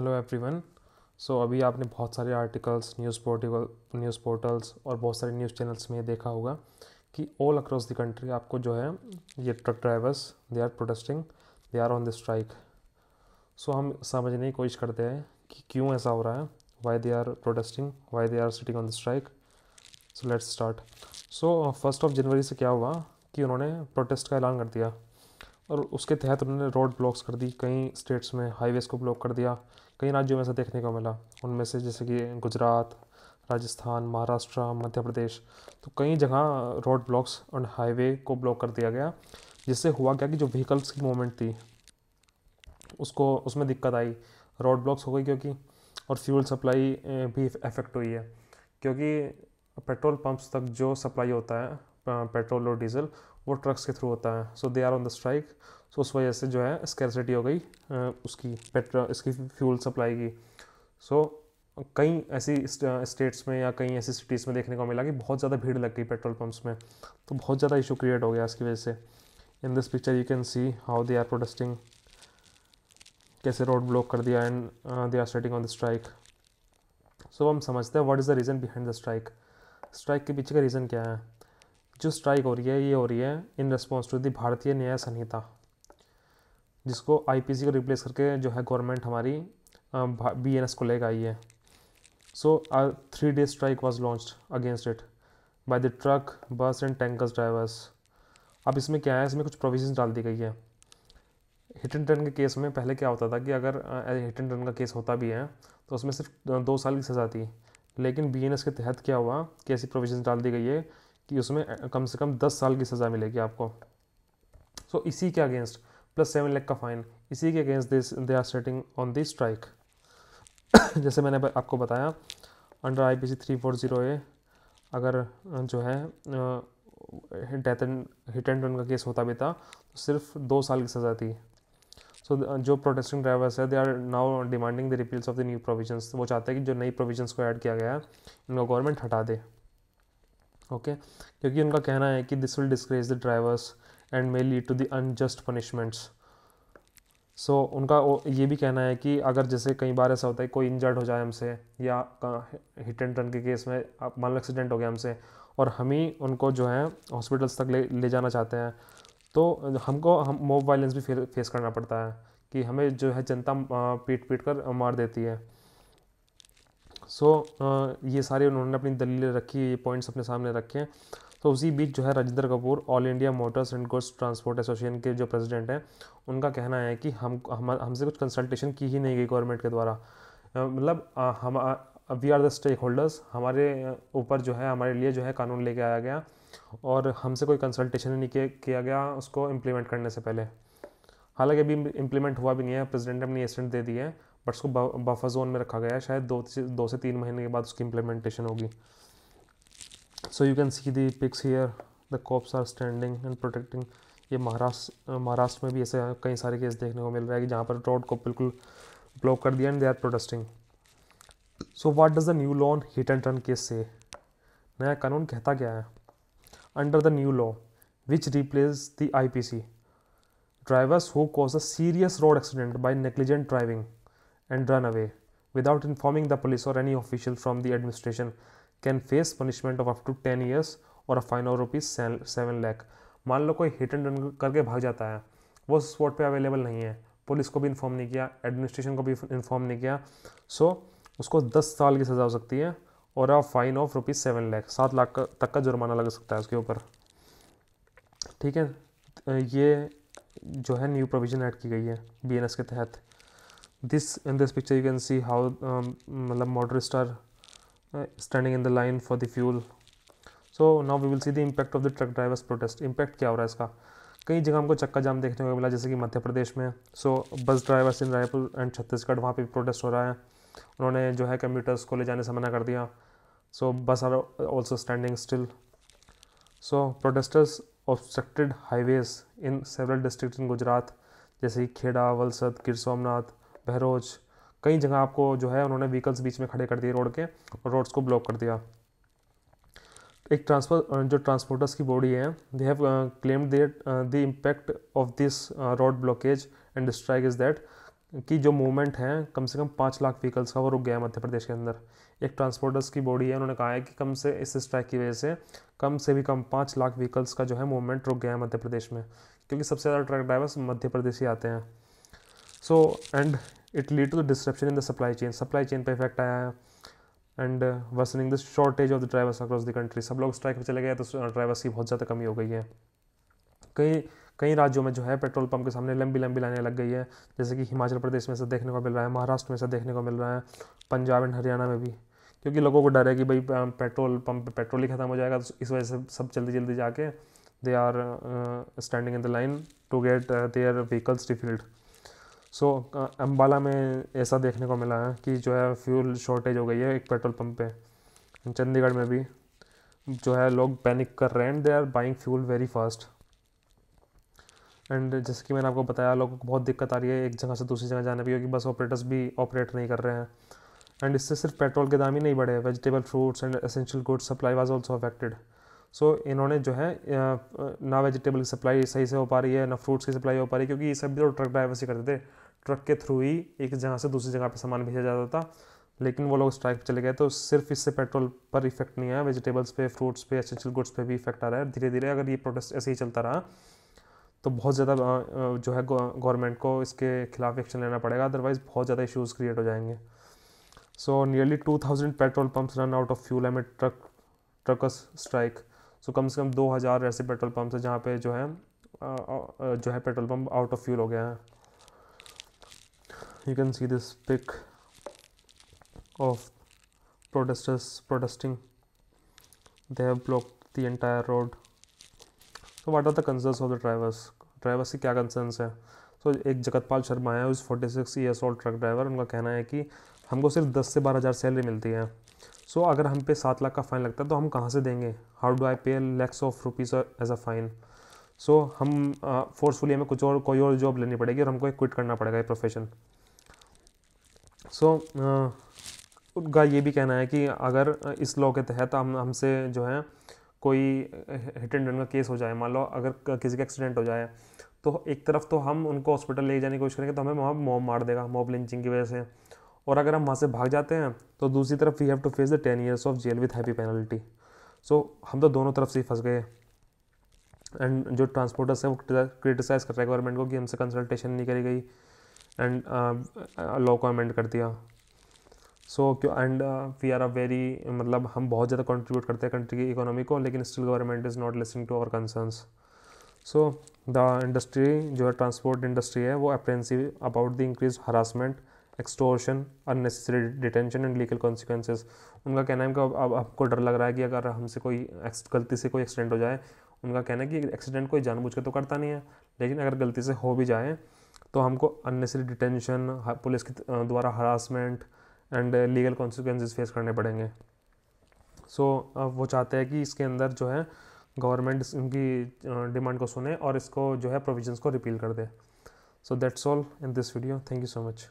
hello everyone so अभी आपने बहुत सारे articles news portal news portals और बहुत सारे न्यूज़ चैनल्स में देखा होगा कि ऑल अक्रॉस द कंट्री आपको जो है ये truck drivers they are protesting they are on the strike so हम समझने की कोशिश करते हैं कि क्यों ऐसा हो रहा है why they are protesting why they are sitting on the strike so let's start so first of January से क्या हुआ कि उन्होंने प्रोटेस्ट का ऐलान कर दिया और उसके तहत उन्होंने रोड ब्लॉक्स कर दी कई स्टेट्स में हाईवेज़ को ब्लॉक कर दिया कई राज्यों में ऐसा देखने को मिला उनमें से जैसे कि गुजरात राजस्थान महाराष्ट्र मध्य प्रदेश तो कई जगह रोड ब्लॉक्स और हाईवे को ब्लॉक कर दिया गया जिससे हुआ क्या कि जो व्हीकल्स की मूवमेंट थी उसको उसमें दिक्कत आई रोड ब्लॉक्स हो गई क्योंकि और फ्यूल सप्लाई भी अफेक्ट हुई है क्योंकि पेट्रोल पंप्स तक जो सप्लाई होता है पेट्रोल और डीजल वो ट्रक्स के थ्रू होता है so they are on the strike so उस वजह से जो है स्कैरसिटी हो गई उसकी पेट्रोल इसकी फ्यूल सप्लाई की सो so, कई ऐसी स्टेट्स में या कई ऐसी सिटीज़ में देखने को मिला कि बहुत ज़्यादा भीड़ लग गई पेट्रोल पम्प्स में तो बहुत ज़्यादा इशू क्रिएट हो गया इसकी वजह से in this picture you can see how they are protesting कैसे रोड ब्लॉक कर दिया and they are starting on the strike so हम समझते हैं what is the reason behind the strike strike के पीछे का रीज़न क्या है जो स्ट्राइक हो रही है ये हो रही है इन रिस्पॉन्स टू दी भारतीय न्याय संहिता जिसको आईपीसी को रिप्लेस करके जो है गवर्नमेंट हमारी बी एन एस को लेकर आई है so three day strike was launch against it by the truck bus and tankers drivers अब इसमें क्या है इसमें कुछ प्रोविजन डाल दी गई है हिट एंड रन के केस में पहले क्या होता था कि अगर हिट एंड रन का केस होता भी है तो उसमें सिर्फ दो साल की सज़ा थी लेकिन बी के तहत क्या हुआ कि ऐसी प्रोविजन डाल दी गई है कि उसमें कम से कम दस साल की सज़ा मिलेगी आपको सो so, इसी के अगेंस्ट प्लस सेवन लैख का फाइन इसी के against this they are setting on this strike जैसे मैंने आपको बताया under I P C three four zero A अगर जो है death and hit and run का केस होता भी था तो सिर्फ दो साल की सज़ा थी सो so, जो प्रोटेस्टिंग ड्राइवर्स है they are now demanding the repeals of the new provisions वो चाहते हैं कि जो नई प्रोविजंस को ऐड किया गया है इनको गवर्नमेंट हटा दे ओके क्योंकि उनका कहना है कि this will discourage the drivers and may lead to the unjust punishments so उनका ये भी कहना है कि अगर जैसे कई बार ऐसा होता है कोई इंजर्ड हो जाए हमसे या हिट एंड रन के केस में मान लो एक्सीडेंट हो गया हमसे और हम ही उनको जो है हॉस्पिटल्स तक ले ले जाना चाहते हैं तो हमको हम मोब वायलेंस भी फेस करना पड़ता है कि हमें जो है जनता पीट पीट कर मार देती है सो so, ये सारे उन्होंने अपनी दलीलें रखी ये पॉइंट्स अपने सामने रखे हैं तो उसी बीच जो है Rajendra Kapoor All India Motors and Goods Transport Association के जो प्रेसिडेंट हैं उनका कहना है कि हम हम हमसे कुछ कंसल्टेशन की ही नहीं गई गवर्नमेंट के द्वारा मतलब हम we are the stakeholders हमारे ऊपर जो है हमारे लिए जो है कानून लेके आया गया और हमसे कोई कंसल्टेशन नहीं किया गया उसको इम्प्लीमेंट करने से पहले हालांकि अभी इम्प्लीमेंट हुआ भी नहीं है प्रेसिडेंट ने अपनी एसेंट दे दी है बट उसको बफर जोन में रखा गया है शायद दो दो से तीन महीने के बाद उसकी इम्प्लीमेंटेशन होगी so you can see these pics here the cops are standing and protecting ये महाराष्ट्र महाराष्ट्र में भी ऐसे कई सारे केस देखने को मिल रहा है कि जहाँ पर रोड को बिल्कुल ब्लॉक कर दिया and they are protesting so what does the new law hit and run case से नया कानून कहता क्या है under the new law which replace the I P C drivers who cause a serious road accident by negligent driving and run away without informing the police or any official from the administration can face punishment of up to 10 years और a fine और rupees seven lakh मान लो कोई hit and run करके भाग जाता है वो स्पॉट पे अवेलेबल नहीं है पुलिस को भी इन्फॉर्म नहीं किया एडमिनिस्ट्रेशन को भी इन्फॉर्म नहीं किया सो so, उसको दस साल की सज़ा हो सकती है और a fine of rupees seven lakh सात लाख तक का जुर्माना लग सकता है उसके ऊपर ठीक है ये जो है न्यू प्रोविज़न ऐड की गई है बी के तहत this in this picture you can see how um, motorists are uh, standing in the line for the fuel so now we will see the impact of the truck drivers protest impact क्या हो रहा है इसका कई जगह हमको चक्का जाम देखने को मिला जैसे कि मध्य प्रदेश में so bus drivers in Raipur and Chhattisgarh वहाँ पे प्रोटेस्ट हो रहा है उन्होंने जो है कंप्यूटर्स को ले जाने से मना कर दिया so bus are also standing still so protesters obstructed highways in several district in Gujarat जैसे कि खेड़ा वलसद गिर सोमनाथ बहरोज कई जगह आपको जो है उन्होंने व्हीकल्स बीच में खड़े कर दिए रोड के और रोड्स को ब्लॉक कर दिया एक ट्रांसफर जो ट्रांसपोर्टर्स की बॉडी है they have claimed there the impact of this road blockage and strike is that कि जो मूवमेंट है कम से कम पाँच लाख व्हीकल्स का वो रुक गया है मध्य प्रदेश के अंदर एक ट्रांसपोर्टर्स की बॉडी है उन्होंने कहा है कि कम से इस स्ट्राइक की वजह से कम से भी कम पाँच लाख व्हीकल्स का जो है मूवमेंट रुक गया है मध्य प्रदेश में क्योंकि सबसे ज़्यादा ट्रक ड्राइवर्स मध्य प्रदेश ही आते हैं so and it lead to the disruption in the supply chain supply chain पर इफेक्ट आया है and worsening the shortage of the drivers across the country सब लोग स्ट्राइक पर चले गए तो ड्राइवर्स uh, की बहुत ज़्यादा कमी हो गई है कई कई राज्यों में जो है पेट्रोल पंप के सामने लंबी लंबी लाइनें लग गई है जैसे कि हिमाचल प्रदेश में से देखने को मिल रहा है महाराष्ट्र में से देखने को मिल रहा है पंजाब एंड हरियाणा में भी क्योंकि लोगों को डर है कि भाई पेट्रोल पंप पे पेट्रोल ही ख़त्म हो जाएगा तो इस वजह से सब जल्दी जल्दी जाके they are standing in the line to get their vehicles refilled so so, Ambala में ऐसा देखने को मिला है कि जो है फ्यूल शॉर्टेज हो गई है एक पेट्रोल पंप पे चंडीगढ़ में भी जो है लोग पैनिक कर रहे हैं they are buying fuel very fast and जैसे कि मैंने आपको बताया लोगों को बहुत दिक्कत आ रही है एक जगह से दूसरी जगह जाने भी क्योंकि बस ऑपरेटर्स भी ऑपरेट नहीं कर रहे हैं एंड इससे सिर्फ पेट्रोल के दाम ही नहीं बढ़े vegetable fruits and essential goods supply was also affected so so, इन्होंने जो है ना वेजिटेबल की सप्लाई सही से हो पा रही है ना फ्रूट्स की सप्लाई हो पा रही है क्योंकि ये सब जो ट्रक ड्राइवर ही करते थे ट्रक के थ्रू ही एक जगह से दूसरी जगह पर सामान भेजा जाता था लेकिन वो लोग स्ट्राइक पर चले गए तो सिर्फ इससे पेट्रोल पर इफेक्ट नहीं आया वेजिटेबल्स पे फ्रूट्स पे एसेंशियल गुड्स पे भी इफेक्ट आ रहा है धीरे धीरे अगर ये प्रोटेस्ट ऐसे ही चलता रहा तो बहुत ज़्यादा जो है गवर्नमेंट को इसके खिलाफ एक्शन लेना पड़ेगा अदरवाइज़ बहुत ज़्यादा इशूज़ क्रिएट हो जाएंगे so nearly two thousand petrol pumps run out of fuel am truck trucks strike so कम से कम दो हज़ार ऐसे पेट्रोल पम्प है जहाँ पे जो है जो है petrol pump out of fuel हो गया है you can see this pic of protesters protesting they have block the entire road so what are the concerns of the drivers drivers की क्या कंसर्न्स हैं सो so, एक जगतपाल शर्मा है उस forty six years old truck driver उनका कहना है कि हमको सिर्फ दस से बारह हज़ार सैलरी मिलती है सो अगर हम पे सात लाख का फ़ाइन लगता है तो हम कहाँ से देंगे how do I pay lakhs of rupees as a fine so हम फोर्सफुली हमें कुछ और कोई और जॉब लेनी पड़ेगी और हमको एक क्विट करना पड़ेगा ये प्रोफेशन सो उनका ये भी कहना है कि अगर इस लॉ के तहत हम हमसे जो है कोई हिट एंड रन का केस हो जाए मान लो अगर किसी का एक्सीडेंट हो जाए तो एक तरफ तो हम उनको हॉस्पिटल ले जाने की कोशिश करेंगे तो हमें वहाँ मॉब मार देगा मॉब लिंचिंग की वजह से और अगर हम वहाँ से भाग जाते हैं तो दूसरी तरफ we have to face the ten years of jail with heavy penalty so हम तो दोनों तरफ से ही फंस गए एंड जो ट्रांसपोर्टर्स है वो क्रिटिसाइज़ कर रहे हैं गवर्नमेंट को कि हमसे कंसल्टेशन नहीं करी गई एंड लॉ uh, को अमेंड कर दिया सो क्यों and we are a very मतलब हम बहुत ज़्यादा कंट्रीब्यूट करते हैं कंट्री की इकोनॉमी को लेकिन still government is not listening to our concerns so the industry जो है ट्रांसपोर्ट इंडस्ट्री है वो apprehensive about the increase harassment extortion unnecessary detention and legal consequences उनका कहना है कि अब अब आपको डर लग रहा है कि अगर हमसे कोई गलती से कोई एक्सीडेंट हो जाए उनका कहना है कि एक्सीडेंट कोई जानबूझ के तो करता नहीं है लेकिन अगर गलती से हो भी जाए तो हमको अननेसेसरी डिटेंशन पुलिस के द्वारा harassment and legal consequences face करने पड़ेंगे सो so, वो चाहते हैं कि इसके अंदर जो है गवर्नमेंट इनकी डिमांड को सुने और इसको जो है प्रोविजंस को रिपील कर दे so that's all in this video thank you so much